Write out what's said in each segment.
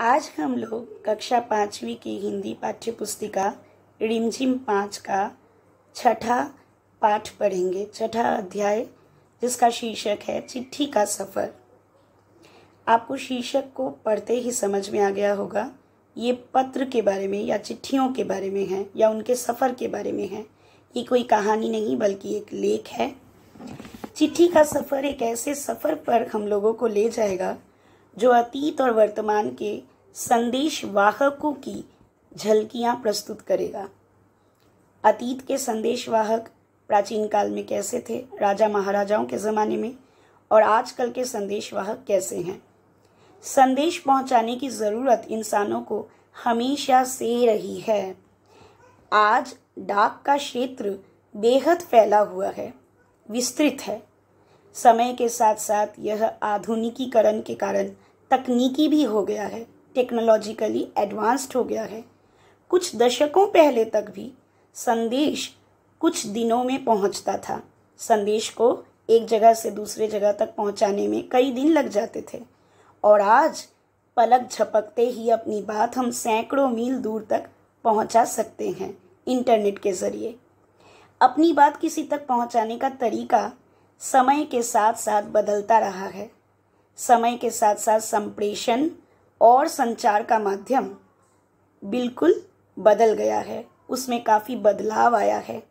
आज हम लोग कक्षा पाँचवीं की हिंदी पाठ्य पुस्तिका रिमझिम पाँच का छठा पाठ पढ़ेंगे छठा अध्याय जिसका शीर्षक है चिट्ठी का सफ़र आपको शीर्षक को पढ़ते ही समझ में आ गया होगा ये पत्र के बारे में या चिट्ठियों के बारे में है या उनके सफ़र के बारे में है ये कोई कहानी नहीं बल्कि एक लेख है चिट्ठी का सफ़र एक ऐसे सफ़र पर हम लोगों को ले जाएगा जो अतीत और वर्तमान के संदेश वाहकों की झलकियां प्रस्तुत करेगा अतीत के संदेश वाहक प्राचीन काल में कैसे थे राजा महाराजाओं के ज़माने में और आजकल के संदेश वाहक कैसे हैं संदेश पहुंचाने की ज़रूरत इंसानों को हमेशा से रही है आज डाक का क्षेत्र बेहद फैला हुआ है विस्तृत है समय के साथ साथ यह आधुनिकीकरण के कारण तकनीकी भी हो गया है टेक्नोलॉजिकली एडवांस्ड हो गया है कुछ दशकों पहले तक भी संदेश कुछ दिनों में पहुंचता था संदेश को एक जगह से दूसरे जगह तक पहुंचाने में कई दिन लग जाते थे और आज पलक झपकते ही अपनी बात हम सैकड़ों मील दूर तक पहुंचा सकते हैं इंटरनेट के ज़रिए अपनी बात किसी तक पहुंचाने का तरीका समय के साथ साथ बदलता रहा है समय के साथ साथ संप्रेषण और संचार का माध्यम बिल्कुल बदल गया है उसमें काफ़ी बदलाव आया है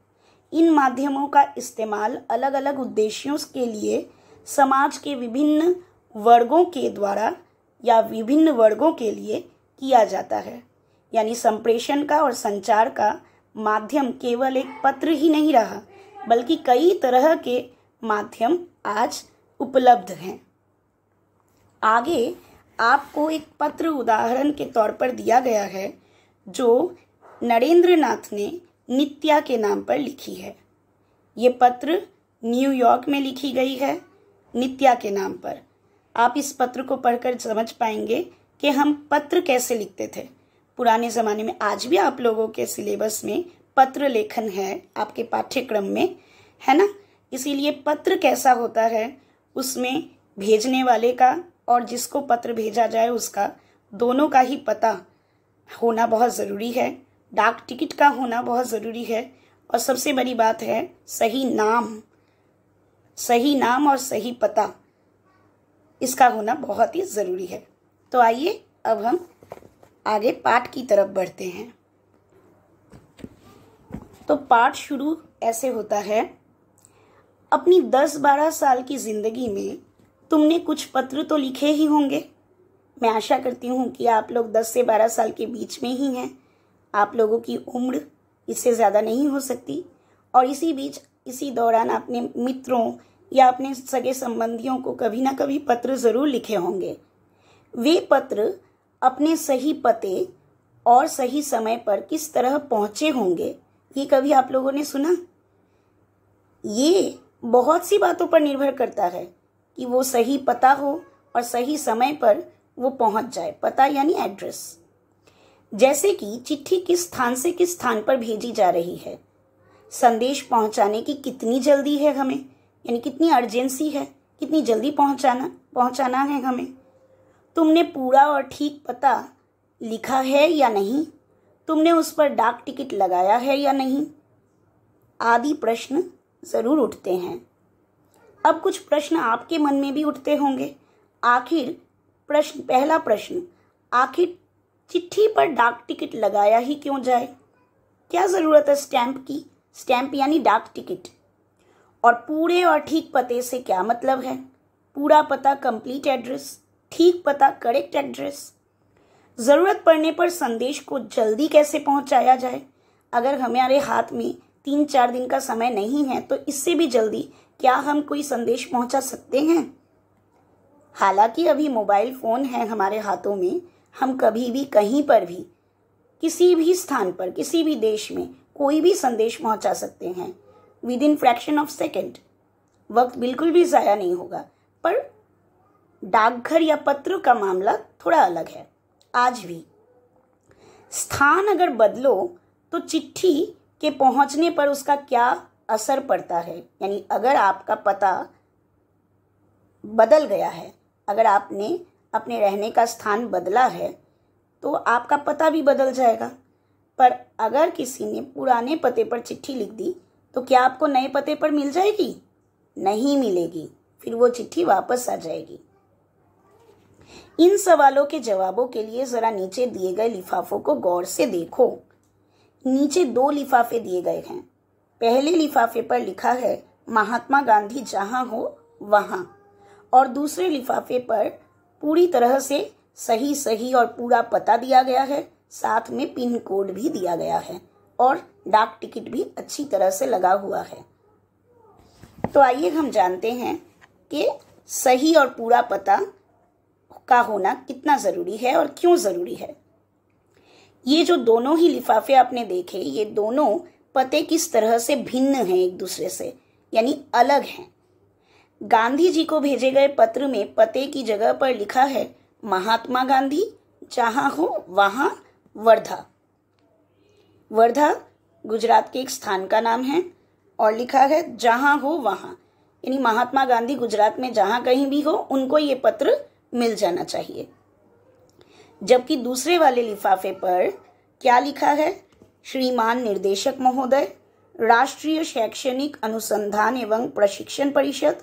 इन माध्यमों का इस्तेमाल अलग अलग उद्देश्यों के लिए समाज के विभिन्न वर्गों के द्वारा या विभिन्न वर्गों के लिए किया जाता है यानी संप्रेषण का और संचार का माध्यम केवल एक पत्र ही नहीं रहा बल्कि कई तरह के माध्यम आज उपलब्ध हैं आगे आपको एक पत्र उदाहरण के तौर पर दिया गया है जो नरेंद्र नाथ ने नित्या के नाम पर लिखी है ये पत्र न्यूयॉर्क में लिखी गई है नित्या के नाम पर आप इस पत्र को पढ़कर समझ पाएंगे कि हम पत्र कैसे लिखते थे पुराने ज़माने में आज भी आप लोगों के सिलेबस में पत्र लेखन है आपके पाठ्यक्रम में है ना इसीलिए पत्र कैसा होता है उसमें भेजने वाले का और जिसको पत्र भेजा जाए उसका दोनों का ही पता होना बहुत ज़रूरी है डाक टिकट का होना बहुत ज़रूरी है और सबसे बड़ी बात है सही नाम सही नाम और सही पता इसका होना बहुत ही ज़रूरी है तो आइए अब हम आगे पाठ की तरफ बढ़ते हैं तो पाठ शुरू ऐसे होता है अपनी दस बारह साल की ज़िंदगी में तुमने कुछ पत्र तो लिखे ही होंगे मैं आशा करती हूँ कि आप लोग 10 से 12 साल के बीच में ही हैं आप लोगों की उम्र इससे ज़्यादा नहीं हो सकती और इसी बीच इसी दौरान अपने मित्रों या अपने सगे संबंधियों को कभी ना कभी पत्र ज़रूर लिखे होंगे वे पत्र अपने सही पते और सही समय पर किस तरह पहुँचे होंगे ये कभी आप लोगों ने सुना ये बहुत सी बातों पर निर्भर करता है कि वो सही पता हो और सही समय पर वो पहुंच जाए पता यानी एड्रेस जैसे कि चिट्ठी किस स्थान से किस स्थान पर भेजी जा रही है संदेश पहुंचाने की कितनी जल्दी है हमें यानी कितनी अर्जेंसी है कितनी जल्दी पहुंचाना पहुंचाना है हमें तुमने पूरा और ठीक पता लिखा है या नहीं तुमने उस पर डाक टिकट लगाया है या नहीं आदि प्रश्न ज़रूर उठते हैं अब कुछ प्रश्न आपके मन में भी उठते होंगे आखिर प्रश्न पहला प्रश्न आखिर चिट्ठी पर डाक टिकट लगाया ही क्यों जाए क्या ज़रूरत है स्टैंप की स्टैंप यानी डाक टिकट और पूरे और ठीक पते से क्या मतलब है पूरा पता कंप्लीट एड्रेस ठीक पता करेक्ट एड्रेस ज़रूरत पड़ने पर संदेश को जल्दी कैसे पहुंचाया जाए अगर हमारे हाथ में तीन चार दिन का समय नहीं है तो इससे भी जल्दी क्या हम कोई संदेश पहुंचा सकते हैं हालांकि अभी मोबाइल फ़ोन है हमारे हाथों में हम कभी भी कहीं पर भी किसी भी स्थान पर किसी भी देश में कोई भी संदेश पहुंचा सकते हैं within fraction of second वक्त बिल्कुल भी ज़ाया नहीं होगा पर डाकघर या पत्र का मामला थोड़ा अलग है आज भी स्थान अगर बदलो तो चिट्ठी के पहुंचने पर उसका क्या असर पड़ता है यानी अगर आपका पता बदल गया है अगर आपने अपने रहने का स्थान बदला है तो आपका पता भी बदल जाएगा पर अगर किसी ने पुराने पते पर चिट्ठी लिख दी तो क्या आपको नए पते पर मिल जाएगी नहीं मिलेगी फिर वो चिट्ठी वापस आ जाएगी इन सवालों के जवाबों के लिए ज़रा नीचे दिए गए लिफाफों को गौर से देखो नीचे दो लिफाफे दिए गए हैं पहले लिफाफे पर लिखा है महात्मा गांधी जहां हो वहां और दूसरे लिफाफे पर पूरी तरह से सही सही और पूरा पता दिया गया है साथ में पिन कोड भी दिया गया है और डाक टिकट भी अच्छी तरह से लगा हुआ है तो आइए हम जानते हैं कि सही और पूरा पता का होना कितना ज़रूरी है और क्यों ज़रूरी है ये जो दोनों ही लिफाफे आपने देखे ये दोनों पते किस तरह से भिन्न हैं एक दूसरे से यानी अलग हैं गांधी जी को भेजे गए पत्र में पते की जगह पर लिखा है महात्मा गांधी जहां हो वहां वर्धा वर्धा गुजरात के एक स्थान का नाम है और लिखा है जहां हो वहां यानी महात्मा गांधी गुजरात में जहां कहीं भी हो उनको ये पत्र मिल जाना चाहिए जबकि दूसरे वाले लिफाफे पर क्या लिखा है श्रीमान निर्देशक महोदय राष्ट्रीय शैक्षणिक अनुसंधान एवं प्रशिक्षण परिषद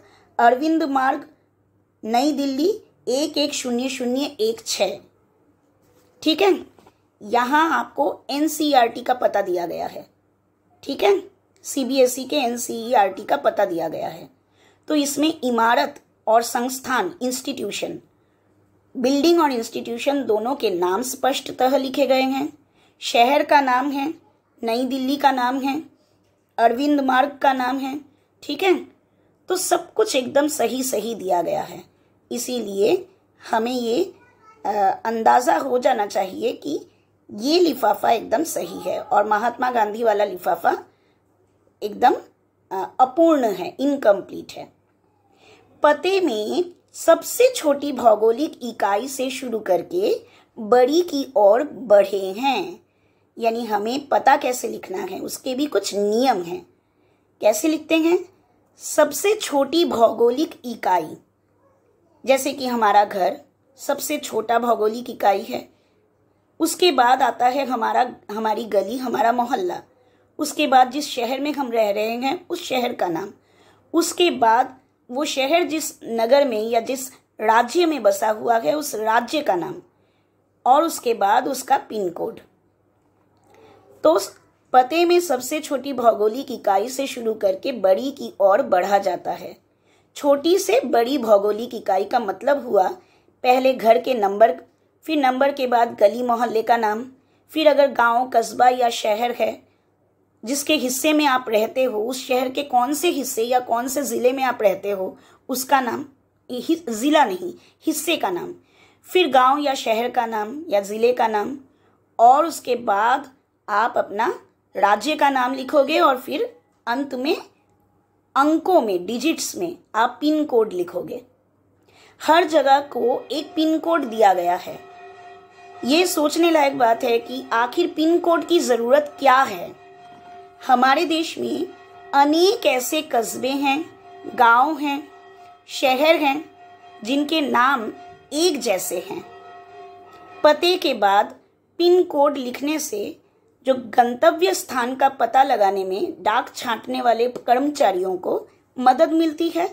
अरविंद मार्ग नई दिल्ली एक एक शून्य शून्य एक छः ठीक है यहाँ आपको एन e का पता दिया गया है ठीक है C e K N e का पता दिया गया है तो इसमें इमारत और संस्थान इंस्टीट्यूशन बिल्डिंग और इंस्टीट्यूशन दोनों के नाम स्पष्टतः लिखे गए हैं शहर का नाम है नई दिल्ली का नाम है अरविंद मार्ग का नाम है ठीक है तो सब कुछ एकदम सही सही दिया गया है इसीलिए हमें ये अंदाज़ा हो जाना चाहिए कि ये लिफाफा एकदम सही है और महात्मा गांधी वाला लिफाफा एकदम अपूर्ण है इनकम्प्लीट है पते में सबसे छोटी भौगोलिक इकाई से शुरू करके बड़ी की ओर बढ़े हैं यानी हमें पता कैसे लिखना है उसके भी कुछ नियम हैं कैसे लिखते हैं सबसे छोटी भौगोलिक इकाई जैसे कि हमारा घर सबसे छोटा भौगोलिक इकाई है उसके बाद आता है हमारा हमारी गली हमारा मोहल्ला उसके बाद जिस शहर में हम रह रहे हैं उस शहर का नाम उसके बाद वो शहर जिस नगर में या जिस राज्य में बसा हुआ है उस राज्य का नाम और उसके बाद उसका पिन कोड तो उस पते में सबसे छोटी भौगोलिक इकाई से शुरू करके बड़ी की ओर बढ़ा जाता है छोटी से बड़ी भौगोलिक इकाई का मतलब हुआ पहले घर के नंबर फिर नंबर के बाद गली मोहल्ले का नाम फिर अगर गांव कस्बा या शहर है जिसके हिस्से में आप रहते हो उस शहर के कौन से हिस्से या कौन से ज़िले में आप रहते हो उसका नाम ज़िला नहीं हिस्से का नाम फिर गांव या शहर का नाम या ज़िले का नाम और उसके बाद आप अपना राज्य का नाम लिखोगे और फिर अंत में अंकों में डिजिट्स में आप पिन कोड लिखोगे हर जगह को एक पिन कोड दिया गया है ये सोचने लायक बात है कि आखिर पिन कोड की ज़रूरत क्या है हमारे देश में अनेक ऐसे कस्बे हैं गांव हैं शहर हैं जिनके नाम एक जैसे हैं पते के बाद पिन कोड लिखने से जो गंतव्य स्थान का पता लगाने में डाक छांटने वाले कर्मचारियों को मदद मिलती है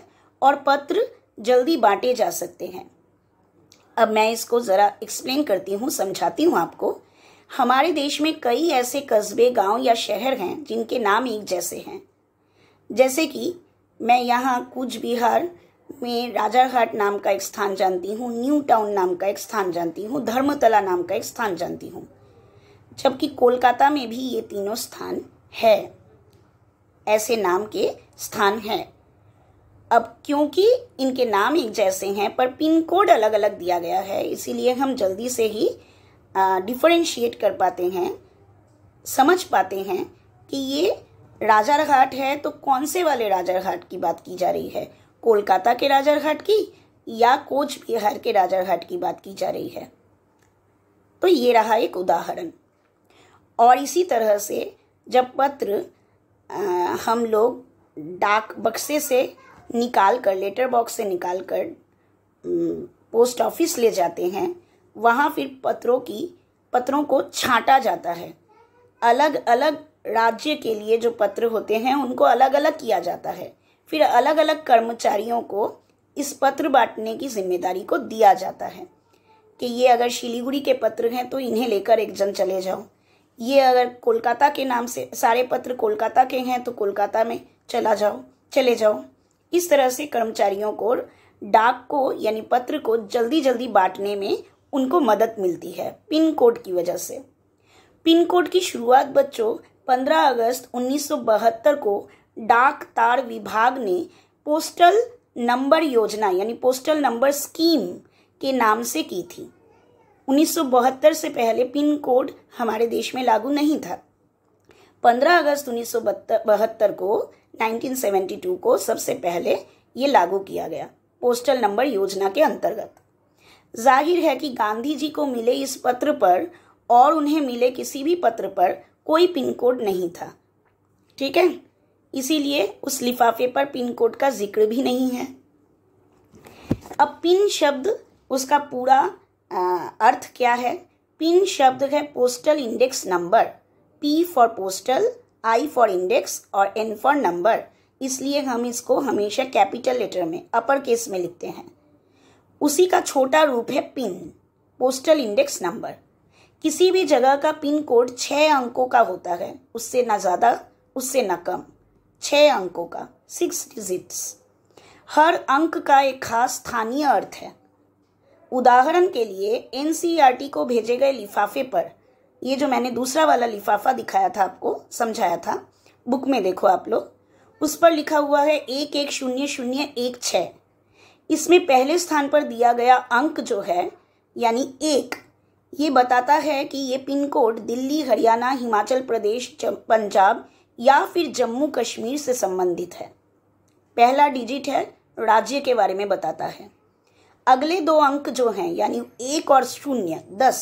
और पत्र जल्दी बांटे जा सकते हैं अब मैं इसको ज़रा एक्सप्लेन करती हूँ समझाती हूँ आपको हमारे देश में कई ऐसे कस्बे गांव या शहर हैं जिनके नाम एक जैसे हैं जैसे कि मैं यहाँ कूच बिहार में राजाघाट नाम का एक स्थान जानती हूँ न्यू टाउन नाम का एक स्थान जानती हूँ धर्मतला नाम का एक स्थान जानती हूँ जबकि कोलकाता में भी ये तीनों स्थान है ऐसे नाम के स्थान हैं अब क्योंकि इनके नाम एक जैसे हैं पर पिन कोड अलग अलग दिया गया है इसीलिए हम जल्दी से ही डिफरेंशिएट कर पाते हैं समझ पाते हैं कि ये राजा घाट है तो कौन से वाले राजा घाट की बात की जा रही है कोलकाता के राजा घाट की या कोच बिहार के राजा घाट की बात की जा रही है तो ये रहा एक उदाहरण और इसी तरह से जब पत्र आ, हम लोग डाक बक्से से निकाल कर लेटर बॉक्स से निकाल कर पोस्ट ऑफिस ले जाते हैं वहाँ फिर पत्रों की पत्रों को छांटा जाता है अलग अलग राज्य के लिए जो पत्र होते हैं उनको अलग अलग किया जाता है फिर अलग अलग कर्मचारियों को इस पत्र बांटने की जिम्मेदारी को दिया जाता है कि ये अगर शिलीगुड़ी के पत्र हैं तो इन्हें लेकर एक जन चले जाओ ये अगर कोलकाता के नाम से सारे पत्र कोलकाता के हैं तो कोलकाता में चला जाओ चले जाओ इस तरह से कर्मचारियों को डाक को यानी पत्र को जल्दी जल्दी बांटने में उनको मदद मिलती है पिन कोड की वजह से पिन कोड की शुरुआत बच्चों 15 अगस्त 1972 को डाक तार विभाग ने पोस्टल नंबर योजना यानी पोस्टल नंबर स्कीम के नाम से की थी 1972 से पहले पिन कोड हमारे देश में लागू नहीं था 15 अगस्त उन्नीस को 1972 को सबसे पहले ये लागू किया गया पोस्टल नंबर योजना के अंतर्गत जाहिर है कि गांधी जी को मिले इस पत्र पर और उन्हें मिले किसी भी पत्र पर कोई पिन कोड नहीं था ठीक है इसीलिए उस लिफाफे पर पिन कोड का जिक्र भी नहीं है अब पिन शब्द उसका पूरा अर्थ क्या है पिन शब्द है postal index number P for postal I for index और एन फॉर नंबर इसलिए हम इसको हमेशा कैपिटल लेटर में अपर केस में लिखते हैं उसी का छोटा रूप है पिन पोस्टल इंडेक्स नंबर किसी भी जगह का पिन कोड छः अंकों का होता है उससे ना ज़्यादा उससे ना कम छः अंकों का सिक्स डिजिट्स हर अंक का एक खास स्थानीय अर्थ है उदाहरण के लिए एन e को भेजे गए लिफाफे पर ये जो मैंने दूसरा वाला लिफाफा दिखाया था आपको समझाया था बुक में देखो आप लोग उस पर लिखा हुआ है एक एक शून्य शून्य एक छः इसमें पहले स्थान पर दिया गया अंक जो है यानी एक ये बताता है कि ये पिन कोड दिल्ली हरियाणा हिमाचल प्रदेश पंजाब या फिर जम्मू कश्मीर से संबंधित है पहला डिजिट है राज्य के बारे में बताता है अगले दो अंक जो हैं यानी एक और शून्य दस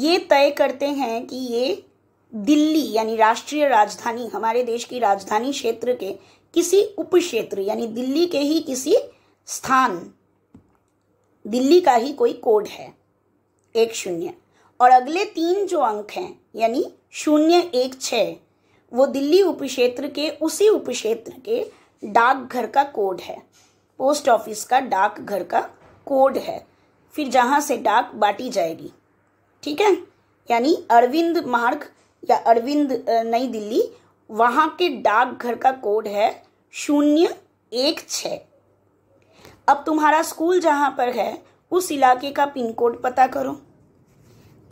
ये तय करते हैं कि ये दिल्ली यानी राष्ट्रीय राजधानी हमारे देश की राजधानी क्षेत्र के किसी उप क्षेत्र यानी दिल्ली के ही किसी स्थान दिल्ली का ही कोई कोड है एक शून्य और अगले तीन जो अंक हैं यानी शून्य एक छः वो दिल्ली उपक्षेत्र के उसी उपक्षेत्र के डाकघर का कोड है पोस्ट ऑफिस का डाक घर का कोड है फिर जहाँ से डाक बांटी जाएगी ठीक है यानी अरविंद मार्ग या अरविंद नई दिल्ली वहाँ के डाक घर का कोड है शून्य एक छ अब तुम्हारा स्कूल जहाँ पर है उस इलाके का पिन कोड पता करो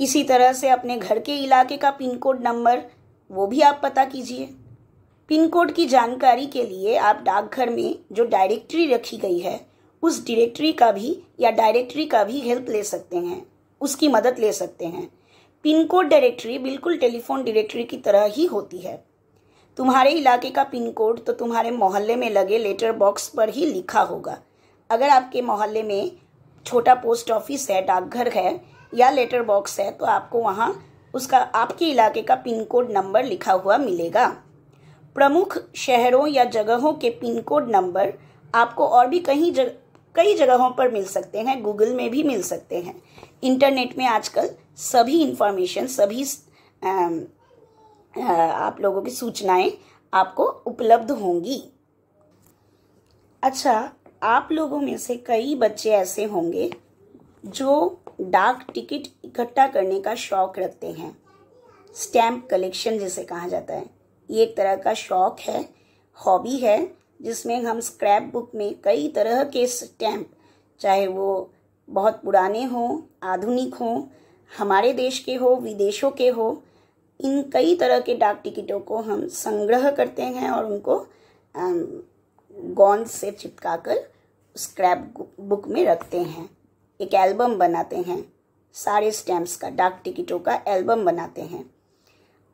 इसी तरह से अपने घर के इलाके का पिन कोड नंबर वो भी आप पता कीजिए पिन कोड की जानकारी के लिए आप डाकघर में जो डायरेक्टरी रखी गई है उस डायरेक्टरी का भी या डायरेक्टरी का भी हेल्प ले सकते हैं उसकी मदद ले सकते हैं पिन कोड डायरेक्टरी बिल्कुल टेलीफोन डायरेक्टरी की तरह ही होती है तुम्हारे इलाके का पिन कोड तो तुम्हारे मोहल्ले में लगे लेटर बॉक्स पर ही लिखा होगा अगर आपके मोहल्ले में छोटा पोस्ट ऑफिस है डाकघर है या लेटर बॉक्स है तो आपको वहाँ उसका आपके इलाके का पिन कोड नंबर लिखा हुआ मिलेगा प्रमुख शहरों या जगहों के पिन कोड नंबर आपको और भी कहीं जग कई जगहों पर मिल सकते हैं गूगल में भी मिल सकते हैं इंटरनेट में आजकल सभी इंफॉर्मेशन सभी आ, आ, आप लोगों की सूचनाएं आपको उपलब्ध होंगी अच्छा आप लोगों में से कई बच्चे ऐसे होंगे जो डाक टिकट इकट्ठा करने का शौक रखते हैं स्टैम्प कलेक्शन जिसे कहा जाता है ये एक तरह का शौक़ है हॉबी है जिसमें हम स्क्रैप बुक में कई तरह के स्टैम्प चाहे वो बहुत पुराने हों आधुनिक हों हमारे देश के हो विदेशों के हो इन कई तरह के डाक टिकटों को हम संग्रह करते हैं और उनको गोंद से चिपका कर स्क्रैप बुक में रखते हैं एक एल्बम बनाते हैं सारे स्टैम्प्स का डाक टिकटों का एल्बम बनाते हैं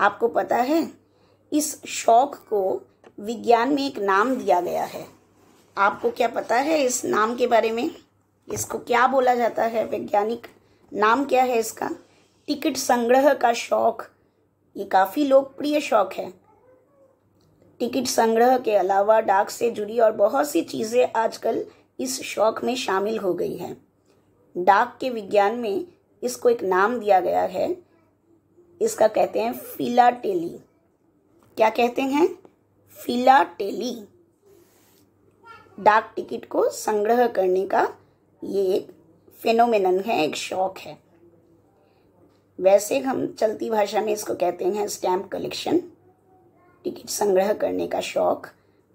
आपको पता है इस शौक को विज्ञान में एक नाम दिया गया है आपको क्या पता है इस नाम के बारे में इसको क्या बोला जाता है वैज्ञानिक नाम क्या है इसका टिकट संग्रह का शौक ये काफ़ी लोकप्रिय शौक है टिकट संग्रह के अलावा डाक से जुड़ी और बहुत सी चीज़ें आजकल इस शौक में शामिल हो गई हैं डाक के विज्ञान में इसको एक नाम दिया गया है इसका कहते हैं फिलाटेली क्या कहते हैं फिलाटेली डाक टिकट को संग्रह करने का ये एक फिनोमिन है एक शौक है वैसे हम चलती भाषा में इसको कहते हैं स्टैम्प कलेक्शन टिकट संग्रह करने का शौक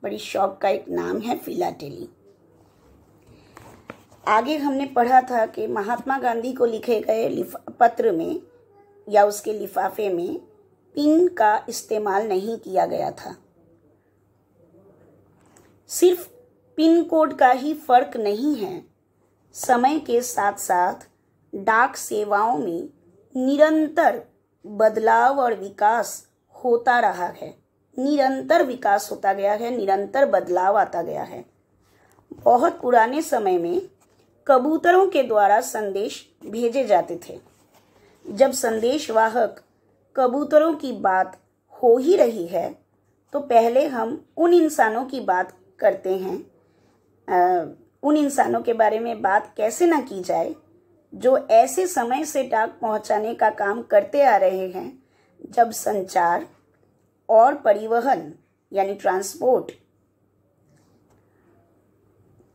बड़ी शौक का एक नाम है फिलाटेली आगे हमने पढ़ा था कि महात्मा गांधी को लिखे गए पत्र में या उसके लिफाफे में पिन का इस्तेमाल नहीं किया गया था सिर्फ पिन कोड का ही फर्क नहीं है समय के साथ साथ डाक सेवाओं में निरंतर बदलाव और विकास होता रहा है निरंतर विकास होता गया है निरंतर बदलाव आता गया है बहुत पुराने समय में कबूतरों के द्वारा संदेश भेजे जाते थे जब संदेश वाहक कबूतरों की बात हो ही रही है तो पहले हम उन इंसानों की बात करते हैं आ, उन इंसानों के बारे में बात कैसे ना की जाए जो ऐसे समय से डाक पहुंचाने का काम करते आ रहे हैं जब संचार और परिवहन यानी ट्रांसपोर्ट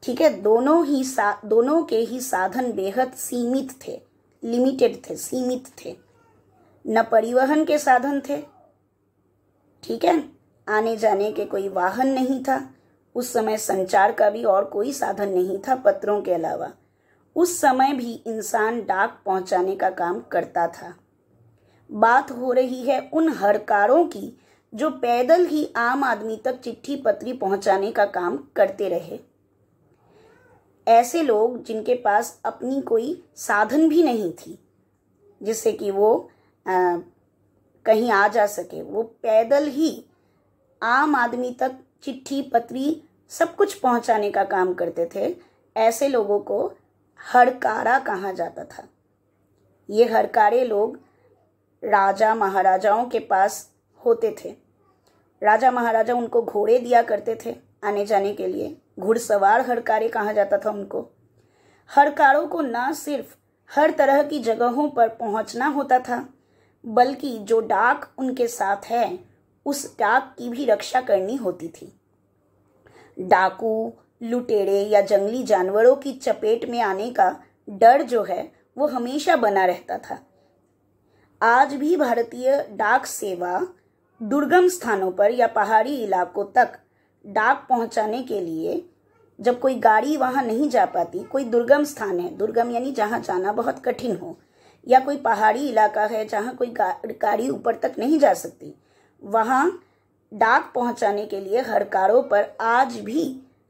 ठीक है दोनों ही सा दोनों के ही साधन बेहद सीमित थे लिमिटेड थे सीमित थे न परिवहन के साधन थे ठीक है आने जाने के कोई वाहन नहीं था उस समय संचार का भी और कोई साधन नहीं था पत्रों के अलावा उस समय भी इंसान डाक पहुंचाने का काम करता था बात हो रही है उन हरकारों की जो पैदल ही आम आदमी तक चिट्ठी पत्री पहुंचाने का काम करते रहे ऐसे लोग जिनके पास अपनी कोई साधन भी नहीं थी जिससे कि वो आ, कहीं आ जा सके वो पैदल ही आम आदमी तक चिट्ठी पत्री सब कुछ पहुंचाने का काम करते थे ऐसे लोगों को हड़कारा कहा जाता था ये हड़कारे लोग राजा महाराजाओं के पास होते थे राजा महाराजा उनको घोड़े दिया करते थे आने जाने के लिए घुड़सवार हड़कारे कहा जाता था उनको हड़कारों को ना सिर्फ हर तरह की जगहों पर पहुंचना होता था बल्कि जो डाक उनके साथ है उस डाक की भी रक्षा करनी होती थी डाकू लुटेरे या जंगली जानवरों की चपेट में आने का डर जो है वो हमेशा बना रहता था आज भी भारतीय डाक सेवा दुर्गम स्थानों पर या पहाड़ी इलाकों तक डाक पहुंचाने के लिए जब कोई गाड़ी वहां नहीं जा पाती कोई दुर्गम स्थान है दुर्गम यानी जहां जाना बहुत कठिन हो या कोई पहाड़ी इलाका है जहाँ कोई गाड़ी ऊपर तक नहीं जा सकती वहाँ डाक पहुँचाने के लिए हरकारों पर आज भी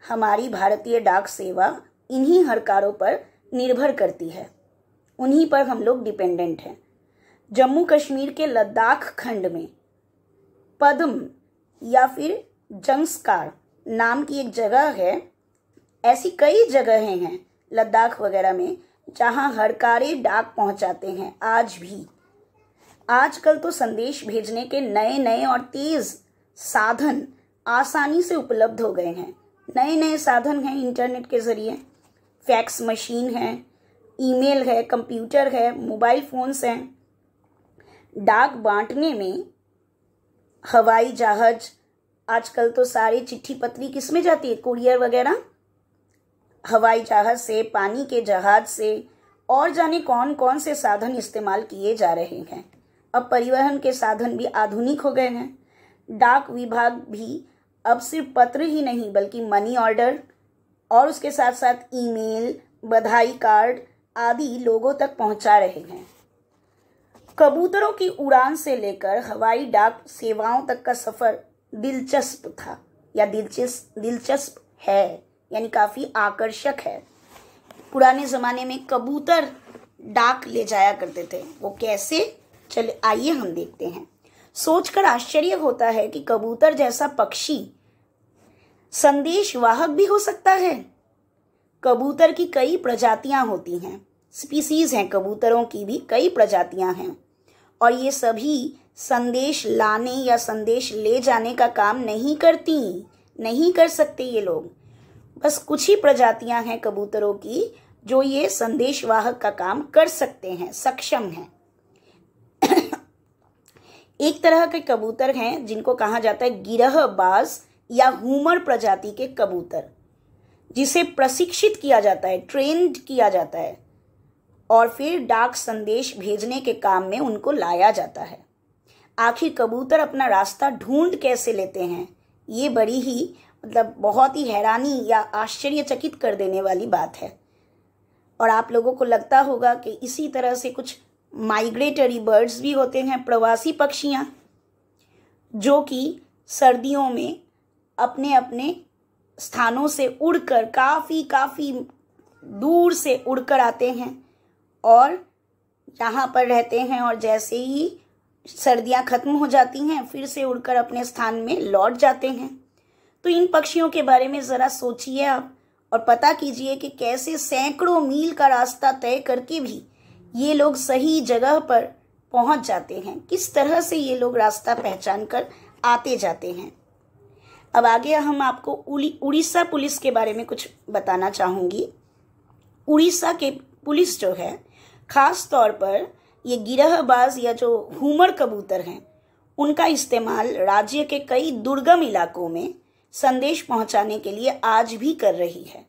हमारी भारतीय डाक सेवा इन्हीं हरकारों पर निर्भर करती है उन्हीं पर हम लोग डिपेंडेंट हैं जम्मू कश्मीर के लद्दाख खंड में पद्म या फिर जंगस्कार नाम की एक जगह है ऐसी कई जगहें हैं लद्दाख वगैरह में जहां हर कार्य डाक पहुंचाते हैं आज भी आजकल तो संदेश भेजने के नए नए और तेज साधन आसानी से उपलब्ध हो गए हैं नए नए साधन हैं इंटरनेट के ज़रिए फैक्स मशीन है ईमेल है कंप्यूटर है मोबाइल फ़ोन्स हैं डाक बांटने में हवाई जहाज आजकल तो सारे चिट्ठी पत्री किस में जाती है कुरियर वगैरह हवाई जहाज से पानी के जहाज से और जाने कौन कौन से साधन इस्तेमाल किए जा रहे हैं अब परिवहन के साधन भी आधुनिक हो गए हैं डाक विभाग भी अब सिर्फ पत्र ही नहीं बल्कि मनी ऑर्डर और उसके साथ साथ ईमेल बधाई कार्ड आदि लोगों तक पहुंचा रहे हैं कबूतरों की उड़ान से लेकर हवाई डाक सेवाओं तक का सफ़र दिलचस्प था या दिलचस्प दिलचस्प है यानी काफ़ी आकर्षक है पुराने ज़माने में कबूतर डाक ले जाया करते थे वो कैसे चले आइए हम देखते हैं सोचकर आश्चर्य होता है कि कबूतर जैसा पक्षी संदेश वाहक भी हो सकता है कबूतर की कई प्रजातियां होती हैं स्पीसीज हैं कबूतरों की भी कई प्रजातियां हैं और ये सभी संदेश लाने या संदेश ले जाने का काम नहीं करती नहीं कर सकते ये लोग बस कुछ ही प्रजातियां हैं कबूतरों की जो ये संदेशवाहक का काम कर सकते हैं सक्षम हैं एक तरह के कबूतर हैं जिनको कहा जाता है गिरहबाज या हुमर प्रजाति के कबूतर जिसे प्रशिक्षित किया जाता है ट्रेंड किया जाता है और फिर डाक संदेश भेजने के काम में उनको लाया जाता है आखिर कबूतर अपना रास्ता ढूंढ कैसे लेते हैं ये बड़ी ही मतलब बहुत ही हैरानी या आश्चर्यचकित कर देने वाली बात है और आप लोगों को लगता होगा कि इसी तरह से कुछ माइग्रेटरी बर्ड्स भी होते हैं प्रवासी पक्षियाँ जो कि सर्दियों में अपने अपने स्थानों से उड़कर काफ़ी काफ़ी दूर से उड़कर आते हैं और यहाँ पर रहते हैं और जैसे ही सर्दियाँ ख़त्म हो जाती हैं फिर से उड़कर अपने स्थान में लौट जाते हैं तो इन पक्षियों के बारे में ज़रा सोचिए आप और पता कीजिए कि कैसे सैकड़ों मील का रास्ता तय करके भी ये लोग सही जगह पर पहुंच जाते हैं किस तरह से ये लोग रास्ता पहचान कर आते जाते हैं अब आगे हम आपको उड़ीसा पुलिस के बारे में कुछ बताना चाहूँगी उड़ीसा के पुलिस जो है ख़ास तौर पर ये गिरहबाज या जो हुमर कबूतर हैं उनका इस्तेमाल राज्य के कई दुर्गम इलाकों में संदेश पहुंचाने के लिए आज भी कर रही है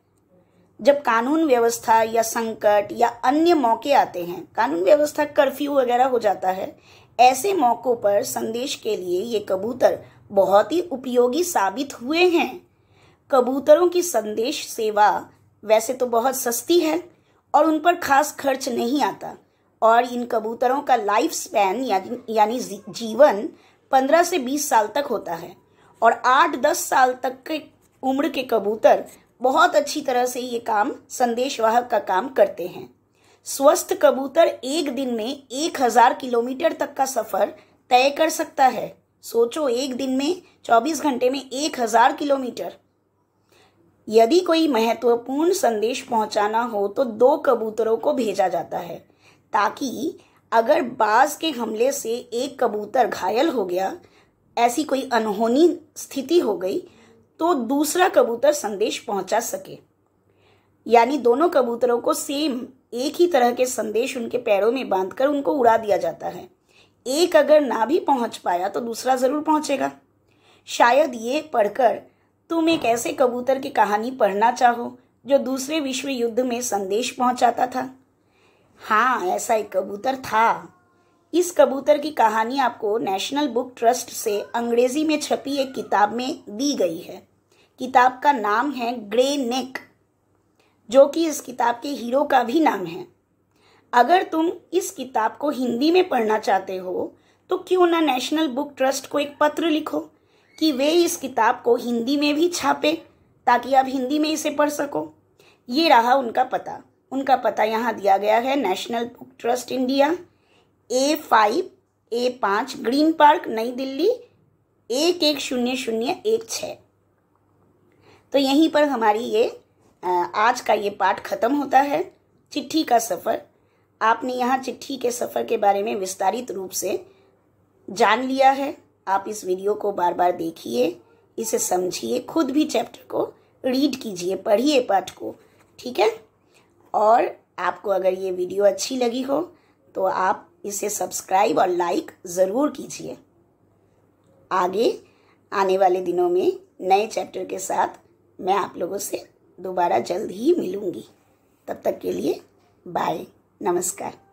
जब कानून व्यवस्था या संकट या अन्य मौके आते हैं कानून व्यवस्था कर्फ्यू वगैरह हो जाता है ऐसे मौक़ों पर संदेश के लिए ये कबूतर बहुत ही उपयोगी साबित हुए हैं कबूतरों की संदेश सेवा वैसे तो बहुत सस्ती है और उन पर खास खर्च नहीं आता और इन कबूतरों का लाइफ स्पैन यानी जीवन पंद्रह से बीस साल तक होता है और आठ दस साल तक के उम्र के कबूतर बहुत अच्छी तरह से ये काम संदेशवाहक का काम करते हैं स्वस्थ कबूतर एक दिन में एक हजार किलोमीटर तक का सफर तय कर सकता है सोचो एक दिन में चौबीस घंटे में एक हजार किलोमीटर यदि कोई महत्वपूर्ण संदेश पहुंचाना हो तो दो कबूतरों को भेजा जाता है ताकि अगर बाज के हमले से एक कबूतर घायल हो गया ऐसी कोई अनहोनी स्थिति हो गई तो दूसरा कबूतर संदेश पहुंचा सके यानी दोनों कबूतरों को सेम एक ही तरह के संदेश उनके पैरों में बांधकर उनको उड़ा दिया जाता है एक अगर ना भी पहुंच पाया तो दूसरा ज़रूर पहुंचेगा शायद ये पढ़कर तुम एक ऐसे कबूतर की कहानी पढ़ना चाहो जो दूसरे विश्व युद्ध में संदेश पहुंचाता था हाँ ऐसा एक कबूतर था इस कबूतर की कहानी आपको नेशनल बुक ट्रस्ट से अंग्रेजी में छपी एक किताब में दी गई है किताब का नाम है ग्रे नेक जो कि इस किताब के हीरो का भी नाम है अगर तुम इस किताब को हिंदी में पढ़ना चाहते हो तो क्यों ना नेशनल बुक ट्रस्ट को एक पत्र लिखो कि वे इस किताब को हिंदी में भी छापे ताकि आप हिंदी में इसे पढ़ सको ये रहा उनका पता उनका पता यहाँ दिया गया है national book trust India A five A पाँच ग्रीन पार्क नई दिल्ली एक एक शून्य शून्य एक छः तो यहीं पर हमारी ये आज का ये पाठ खत्म होता है चिट्ठी का सफ़र आपने यहाँ चिट्ठी के सफ़र के बारे में विस्तारित रूप से जान लिया है आप इस वीडियो को बार बार देखिए इसे समझिए खुद भी चैप्टर को रीड कीजिए पढ़िए पाठ को ठीक है और आपको अगर ये वीडियो अच्छी लगी हो तो आप इसे सब्सक्राइब और लाइक ज़रूर कीजिए आगे आने वाले दिनों में नए चैप्टर के साथ मैं आप लोगों से दोबारा जल्द ही मिलूँगी तब तक के लिए बाय नमस्कार